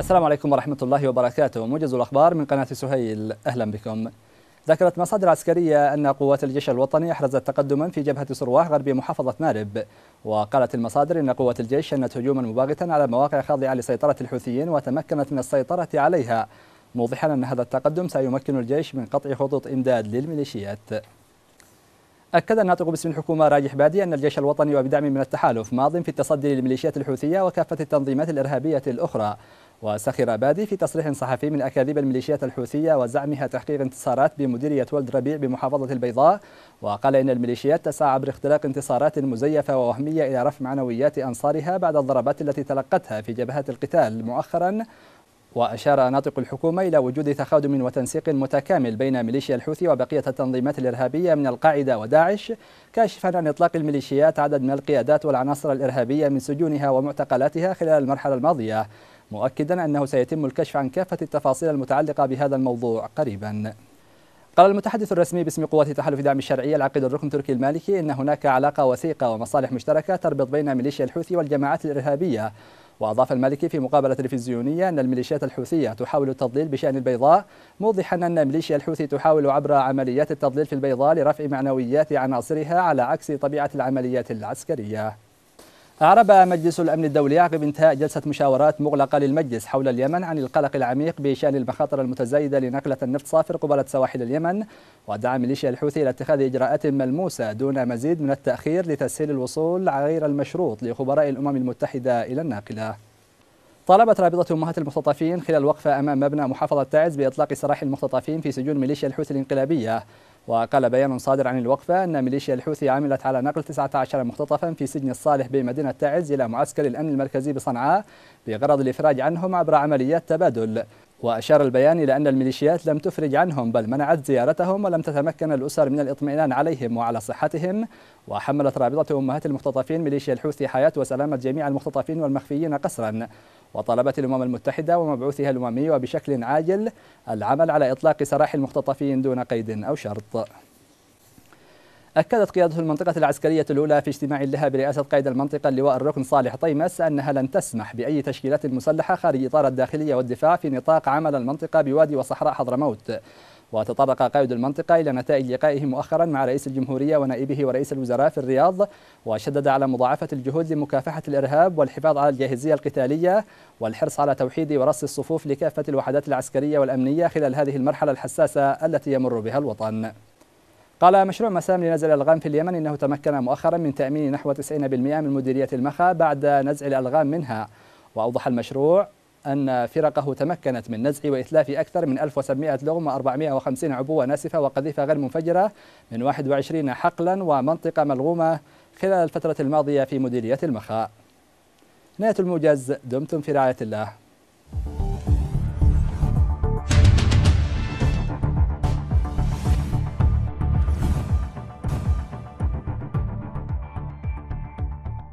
السلام عليكم ورحمة الله وبركاته موجز الأخبار من قناة سهيل أهلا بكم ذكرت مصادر عسكرية أن قوات الجيش الوطني أحرزت تقدما في جبهة سرواح غرب محافظة مارب وقالت المصادر أن قوات الجيش شنت هجوما مباغتا على مواقع خاضعة لسيطرة الحوثيين وتمكنت من السيطرة عليها موضحا أن هذا التقدم سيمكن الجيش من قطع خطوط إمداد للميليشيات أكد الناطق باسم الحكومة راجح بادي أن الجيش الوطني وبدعم من التحالف ماض في التصدي للميليشيات الحوثية وكافة التنظيمات الإرهابية الأخرى وسخر بادي في تصريح صحفي من أكاذيب الميليشيات الحوثية وزعمها تحقيق انتصارات بمديرية ولد ربيع بمحافظة البيضاء وقال إن الميليشيات تسعى عبر اختراق انتصارات مزيفة ووهمية إلى رفع معنويات أنصارها بعد الضربات التي تلقتها في جبهات القتال مؤخرا وأشار ناطق الحكومة إلى وجود تخادم وتنسيق متكامل بين ميليشيا الحوثي وبقية التنظيمات الإرهابية من القاعدة وداعش كاشفا عن إطلاق الميليشيات عدد من القيادات والعناصر الإرهابية من سجونها ومعتقلاتها خلال المرحلة الماضية مؤكدا أنه سيتم الكشف عن كافة التفاصيل المتعلقة بهذا الموضوع قريبا قال المتحدث الرسمي باسم قوات التحالف دعم الشرعية العقيد الركن تركي المالكي ان هناك علاقه وثيقه ومصالح مشتركه تربط بين ميليشيا الحوثي والجماعات الارهابيه واضاف المالكي في مقابله تلفزيونيه ان الميليشيات الحوثيه تحاول التضليل بشان البيضاء موضحا ان ميليشيا الحوثي تحاول عبر عمليات التضليل في البيضاء لرفع معنويات عناصرها على عكس طبيعه العمليات العسكريه أعرب مجلس الأمن الدولي عقب انتهاء جلسة مشاورات مغلقة للمجلس حول اليمن عن القلق العميق بشأن المخاطر المتزايدة لنقلة النفط صافر قبالة سواحل اليمن ودعا ميليشيا الحوثي إلى اتخاذ إجراءات ملموسة دون مزيد من التأخير لتسهيل الوصول غير المشروط لخبراء الأمم المتحدة إلى الناقلة. طالبت رابطة أمهات المختطفين خلال وقفة أمام مبنى محافظة تعز بإطلاق سراح المختطفين في سجون ميليشيا الحوثي الانقلابية وقال بيان صادر عن الوقفة أن ميليشيا الحوثي عملت على نقل 19 مختطفا في سجن الصالح بمدينة تعز إلى معسكر الأمن المركزي بصنعاء بغرض الإفراج عنهم عبر عمليات تبادل وأشار البيان إلى أن الميليشيات لم تفرج عنهم بل منعت زيارتهم ولم تتمكن الأسر من الاطمئنان عليهم وعلى صحتهم وحملت رابطة أمهات المختطفين ميليشيا الحوثي حياة وسلامة جميع المختطفين والمخفيين قسرا وطلبت الأمم المتحدة ومبعوثها الأممي وبشكل عاجل العمل على إطلاق سراح المختطفين دون قيد أو شرط أكدت قيادة المنطقة العسكرية الأولى في اجتماع لها برئاسة قائد المنطقة اللواء الركن صالح طيمس أنها لن تسمح بأي تشكيلات مسلحة خارج إطار الداخلية والدفاع في نطاق عمل المنطقة بوادي وصحراء حضرموت وتطرق قائد المنطقة إلى نتائج لقائه مؤخرا مع رئيس الجمهورية ونائبه ورئيس الوزراء في الرياض وشدد على مضاعفة الجهود لمكافحة الإرهاب والحفاظ على الجاهزية القتالية والحرص على توحيد ورص الصفوف لكافة الوحدات العسكرية والأمنية خلال هذه المرحلة الحساسة التي يمر بها الوطن قال مشروع مسام لنزع الألغام في اليمن إنه تمكن مؤخرا من تأمين نحو 90% من مديرية المخا بعد نزع الألغام منها وأوضح المشروع أن فرقه تمكنت من نزع وإتلاف أكثر من 1700 لغم و450 عبوة ناسفة وقذيفة غير منفجرة من 21 حقلا ومنطقة ملغومة خلال الفترة الماضية في مديرية المخاء نهاية الموجز دمتم في رعاية الله